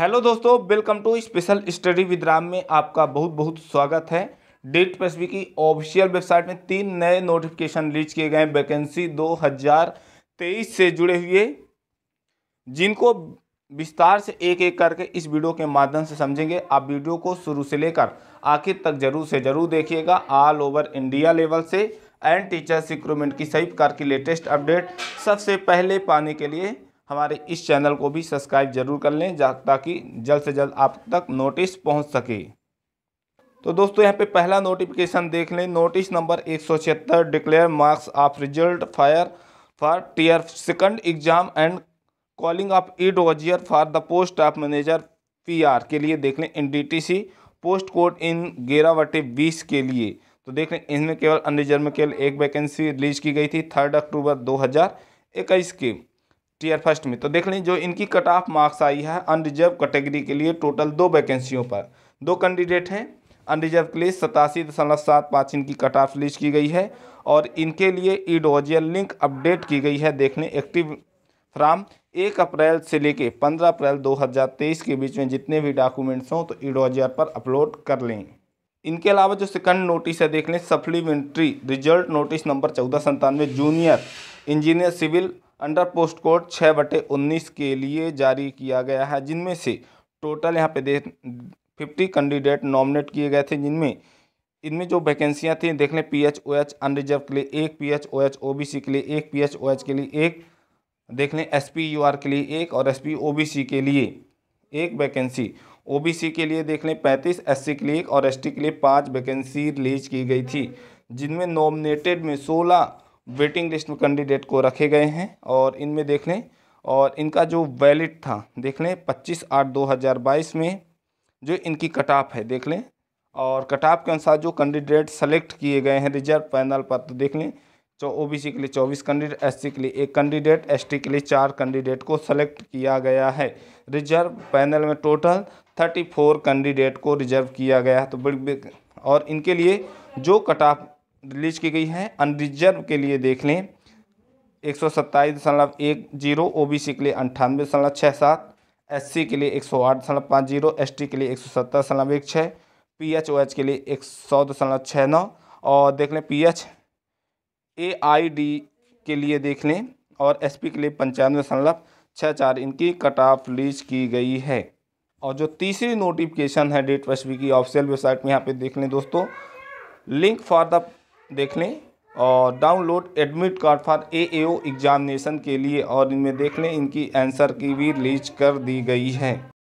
hello दोस्तों welcome to special study with Ram में आपका बहुत बहुत स्वागत है डेट पेसबी की ऑफिशियल वेबसाइट में तीन नए नोटिफिकेशन रिलीज किए गए वैकेंसी 2023 से जुड़े हुए जिनको विस्तार से एक एक करके इस वीडियो के माध्यम से समझेंगे आप वीडियो को शुरू से लेकर आखिर तक जरूर से जरूर देखिएगा ऑल ओवर इंडिया लेवल से एंड टीचर्स रिक्रूटमेंट की सही प्रकार की लेटेस्ट अपडेट सबसे पहले पाने के लिए हमारे इस चैनल को भी सब्सक्राइब जरूर कर लें ताकि जल्द से जल्द आप तक नोटिस पहुंच सके तो दोस्तों यहाँ पे पहला नोटिफिकेशन देख लें नोटिस नंबर एक सौ छिहत्तर declare marks of result fire for tier second exam and calling of E dossier for the post of manager PR के लिए देख लें एन पोस्ट कोड इन गेरावटी बीस के लिए तो देख लें इनमें केवल अन्य में केवल एक वैकेंसी रिलीज की गई थी थर्ड अक्टूबर दो हज़ार इक्कीस की टीयर फर्स्ट में तो देख लें जो इनकी कट ऑफ मार्क्स आई है अनरिजर्व कैटेगरी के लिए टोटल दो वैकेंसियों पर दो कैंडिडेट हैं अनरिजर्व के लिए सतासी दशमलव सात पाँच इनकी कट ऑफ लिस्ट की गई है और इनके लिए ईडोजियल लिंक अपडेट की गई है देख लें एक्टिव फ्राम एक अप्रैल से लेके पंद्रह अप्रैल दो के बीच में जितने भी डॉक्यूमेंट्स हों तो ईडोजियर पर अपलोड कर लें इनके अलावा जो सेकंड नोटिस है देख लें सप्लीमेंट्री रिजल्ट नोटिस नंबर चौदह संतानवे junior engineer civil under post code छः बटे उन्नीस के लिए जारी किया गया है जिनमें से टोटल यहाँ पे देख फिफ्टी कैंडिडेट नॉमिनेट किए गए थे जिनमें इनमें जो वैकेंसियाँ थी देख लें P H O H unreserved के लिए एक P H O H O B C के लिए एक पी एच ओ एच के लिए एक देख लें एस पी यू आर के लिए एक और S P O B C के लिए एक वैकेंसी ओ बी सी के लिए देख लें पैंतीस एस सी के लिए एक और एस टी के लिए पाँच वैकेंसी रिलीज की गई थी जिनमें नॉमिनेटेड में सोलह वेटिंग लिस्ट में कैंडिडेट को रखे गए हैं और इनमें देख लें और इनका जो वैलिड था देख लें पच्चीस आठ दो हज़ार बाईस में जो इनकी कटाप है देख लें और कटाप के अनुसार जो कैंडिडेट सेलेक्ट किए गए हैं रिजर्व पैनल पर तो देख लें चौ ओ के लिए चौबीस कैंडिडेट एस के लिए एक कैंडिडेट एस के लिए चार कैंडिडेट को सेलेक्ट किया गया है रिजर्व पैनल में टोटल थर्टी फोर कैंडिडेट को रिजर्व किया गया है तो बड़ी और इनके लिए जो कटाप रिलीज की गई है अनरिजर्व के लिए देख लें एक सौ सत्ताईस दशमलव एक जीरो ओ बी सी के लिए अंठानवे दशमलव छः सात एस सी के लिए एक सौ आठ दशमलव पाँच जीरो एस टी के लिए एक सौ सत्तर दशमलव एक छः पी एच ओ एच के लिए एक सौ दशमलव छः नौ और देख लें P H A I D के लिए देख लें और एस पी के लिए पंचानवे दशमलव छः चार इनकी कट ऑफ रिलीज की गई है और जो तीसरी नोटिफिकेशन है डेट वस्वी की ऑफिशियल वेबसाइट में यहाँ पे देख लें दोस्तों लिंक फॉर द देख लें और download admit card for a examination के लिए और इनमें देख लें इनकी आंसर की भी रिलीज कर दी गई है